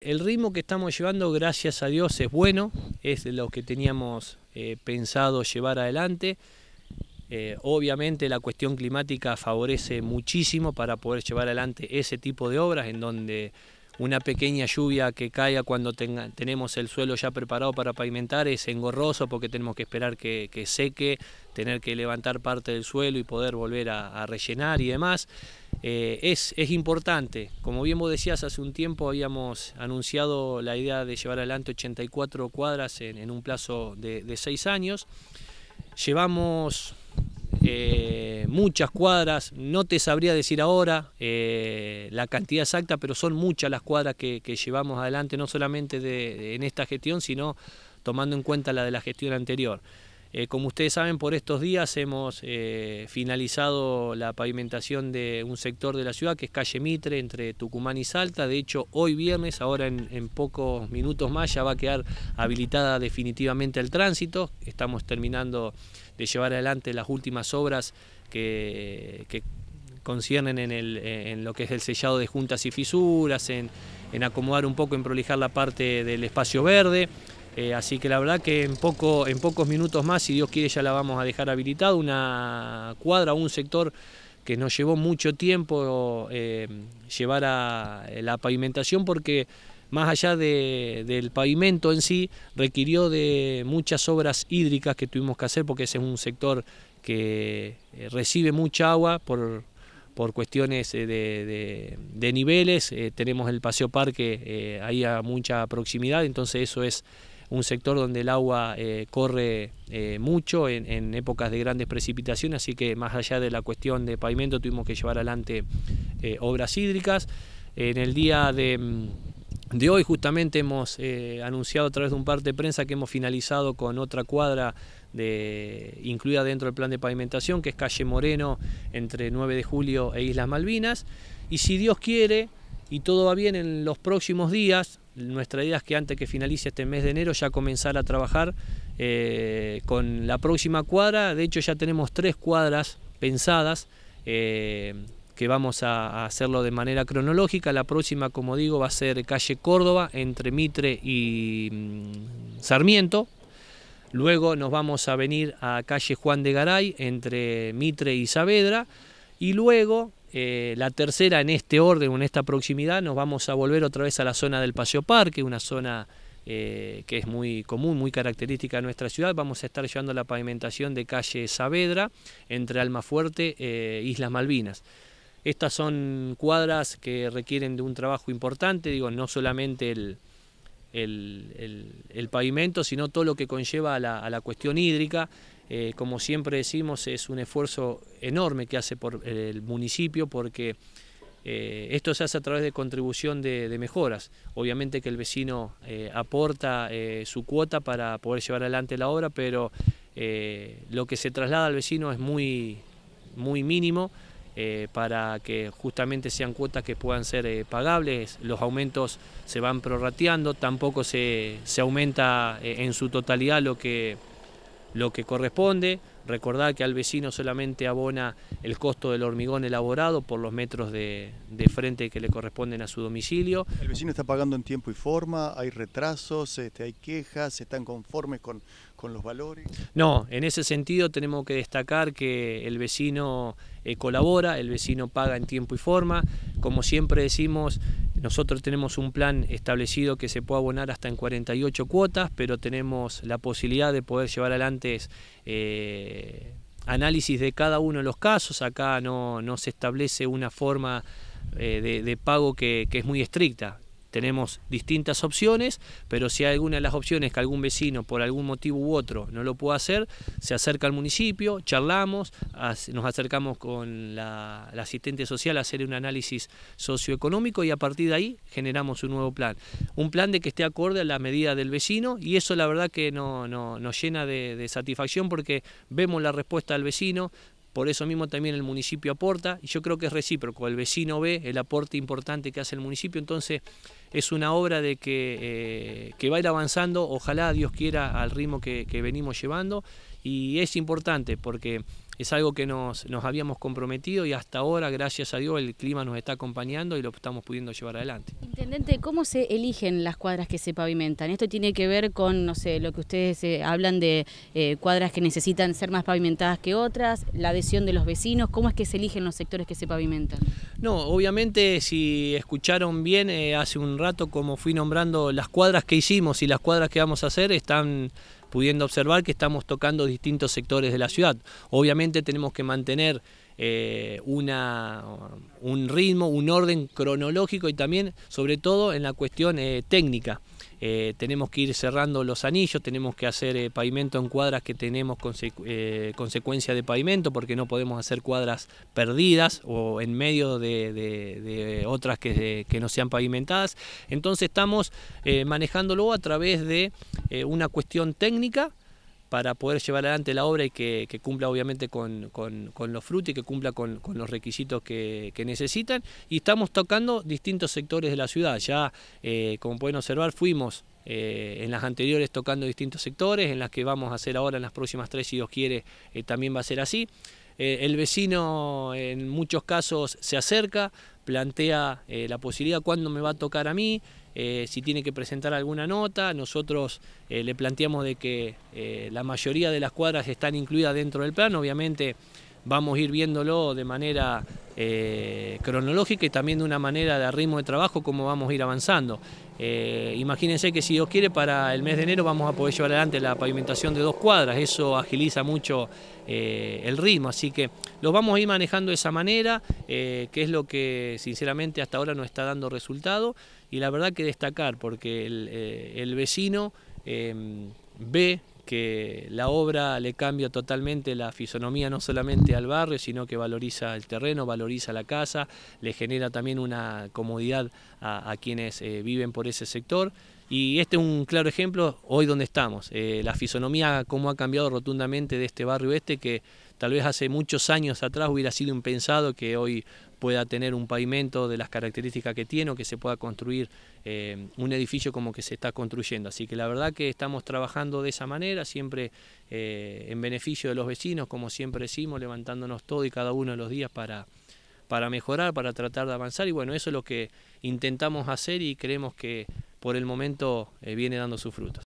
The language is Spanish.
El ritmo que estamos llevando, gracias a Dios, es bueno, es lo que teníamos eh, pensado llevar adelante. Eh, obviamente la cuestión climática favorece muchísimo para poder llevar adelante ese tipo de obras en donde una pequeña lluvia que caiga cuando tenemos el suelo ya preparado para pavimentar es engorroso porque tenemos que esperar que seque, tener que levantar parte del suelo y poder volver a, rellenar y demás. Eh, es, importante, como bien vos decías, hace un tiempo habíamos anunciado la idea de llevar adelante 84 cuadras en, un plazo de, seis 6 años. Llevamos eh, muchas cuadras, no te sabría decir ahora eh, la cantidad exacta, pero son muchas las cuadras que, llevamos adelante, no solamente en esta gestión, sino tomando en cuenta la de la gestión anterior. Eh, como ustedes saben, por estos días hemos eh, finalizado la pavimentación de un sector de la ciudad que es calle Mitre entre Tucumán y Salta. De hecho, hoy viernes, ahora en, pocos minutos más, ya va a quedar habilitada definitivamente el tránsito. Estamos terminando de llevar adelante las últimas obras que, conciernen en, lo que es el sellado de juntas y fisuras, en acomodar un poco, en prolijar la parte del espacio verde. Eh, así que la verdad que en, poco, en pocos minutos más, si Dios quiere, ya la vamos a dejar habilitada, una cuadra, un sector que nos llevó mucho tiempo eh, llevar a eh, la pavimentación porque más allá del pavimento en sí, requirió de muchas obras hídricas que tuvimos que hacer porque ese es un sector que recibe mucha agua por, cuestiones de, niveles. tenemos el Paseo Parque ahí a mucha proximidad, entonces eso es un sector donde el agua eh, corre eh, mucho en, épocas de grandes precipitaciones, así que más allá de la cuestión de pavimento tuvimos que llevar adelante eh, obras hídricas. En el día de, mm, hoy justamente hemos anunciado a través de un par de prensa que hemos finalizado con otra cuadra de, incluida dentro del plan de pavimentación, que es calle Moreno entre 9 de julio e Islas Malvinas. Y si Dios quiere y todo va bien en los próximos días, nuestra idea es que antes que finalice este mes de enero ya comenzar a trabajar eh, con la próxima cuadra. De hecho ya tenemos tres cuadras pensadas eh, que vamos a, hacerlo de manera cronológica. La próxima, como digo, va a ser calle Córdoba entre Mitre y mm, Sarmiento. Luego nos vamos a venir a calle Juan de Garay entre Mitre y Saavedra. Y luego eh, la tercera en este orden, en esta proximidad, nos vamos a volver otra vez a la zona del Paseo Parque, una zona eh, que es muy común, muy característica de nuestra ciudad. Vamos a estar llevando la pavimentación de calle Saavedra entre Almafuerte e Islas Malvinas. Estas son cuadras que requieren de un trabajo importante, digo, no solamente el, pavimento, sino todo lo que conlleva a la cuestión hídrica. Eh, como siempre decimos, es un esfuerzo enorme que hace por eh, el municipio porque eh, esto se hace a través de contribución de, mejoras. Obviamente que el vecino aporta su cuota para poder llevar adelante la obra, pero lo que se traslada al vecino es muy, muy mínimo. para que justamente sean cuotas que puedan ser pagables. Los aumentos se van prorrateando, tampoco se, aumenta en su totalidad lo que, lo que corresponde. Recordar que al vecino solamente abona el costo del hormigón elaborado por los metros de, frente que le corresponden a su domicilio. ¿El vecino está pagando en tiempo y forma? ¿Hay retrasos? Este, ¿Hay quejas? ¿Están conformes con, con los valores? No, en ese sentido tenemos que destacar que el vecino eh, colabora, el vecino paga en tiempo y forma. Como siempre decimos, nosotros tenemos un plan establecido que se puede abonar hasta en 48 cuotas, pero tenemos la posibilidad de poder llevar adelante eh, análisis de cada uno de los casos. Acá no, se establece una forma eh, de, pago que es muy estricta tenemos distintas opciones, pero si hay alguna de las opciones que algún vecino por algún motivo u otro no lo puede hacer, se acerca al municipio, charlamos, nos acercamos con la, asistente social a hacer un análisis socioeconómico y a partir de ahí generamos un nuevo plan. Un plan de que esté acorde a la medida del vecino y eso la verdad que nos llena de, de satisfacción porque vemos la respuesta del vecino, por eso mismo también el municipio aporta, y yo creo que es recíproco, el vecino ve el aporte importante que hace el municipio, entonces es una obra de que, eh, que va a ir avanzando, ojalá Dios quiera, al ritmo que, que venimos llevando, y es importante porque es algo que nos, nos habíamos comprometido y hasta ahora, gracias a Dios, el clima nos está acompañando y lo estamos pudiendo llevar adelante. Intendente, ¿cómo se eligen las cuadras que se pavimentan? Esto tiene que ver con, no sé, lo que ustedes eh, hablan de eh, cuadras que necesitan ser más pavimentadas que otras, la adhesión de los vecinos, ¿cómo es que se eligen los sectores que se pavimentan? No, obviamente si escucharon bien eh, hace un rato como fui nombrando las cuadras que hicimos y las cuadras que vamos a hacer están pudiendo observar que estamos tocando distintos sectores de la ciudad. Obviamente tenemos que mantener eh, una, un ritmo, un orden cronológico y también, sobre todo, en la cuestión eh, técnica. Eh, tenemos que ir cerrando los anillos, tenemos que hacer pavimento en cuadras que tenemos consecuencia de pavimento, porque no podemos hacer cuadras perdidas o en medio de, otras que, que, no sean pavimentadas. Entonces estamos manejándolo a través de una cuestión técnica para poder llevar adelante la obra y que, cumpla obviamente con, los frutos y que cumpla con, los requisitos que, necesitan. Y estamos tocando distintos sectores de la ciudad. Ya, eh, como pueden observar, fuimos eh, en las anteriores tocando distintos sectores, en las que vamos a hacer ahora en las próximas tres, si Dios quiere, eh, también va a ser así. Eh, el vecino en muchos casos se acerca, plantea eh, la posibilidad cuándo me va a tocar a mí, eh, si tiene que presentar alguna nota. Nosotros le planteamos de que la mayoría de las cuadras están incluidas dentro del plan, obviamente vamos a ir viéndolo de manera eh, cronológica y también de una manera de ritmo de trabajo, cómo vamos a ir avanzando. Eh, imagínense que si Dios quiere, para el mes de enero vamos a poder llevar adelante la pavimentación de dos cuadras, eso agiliza mucho eh, el ritmo, así que lo vamos a ir manejando de esa manera, que es lo que sinceramente hasta ahora no está dando resultado, y la verdad que destacar, porque el, el vecino ve que la obra le cambia totalmente la fisonomía no solamente al barrio, sino que valoriza el terreno, valoriza la casa, le genera también una comodidad a, quienes eh, viven por ese sector. Y este es un claro ejemplo hoy donde estamos, eh, la fisonomía cómo ha cambiado rotundamente de este barrio este que tal vez hace muchos años atrás hubiera sido impensado que hoy pueda tener un pavimento de las características que tiene o que se pueda construir eh, un edificio como que se está construyendo. Así que la verdad que estamos trabajando de esa manera, siempre eh, en beneficio de los vecinos, como siempre decimos, levantándonos todos y cada uno de los días para, para mejorar, para tratar de avanzar y bueno, eso es lo que intentamos hacer y creemos que por el momento eh, viene dando sus frutos.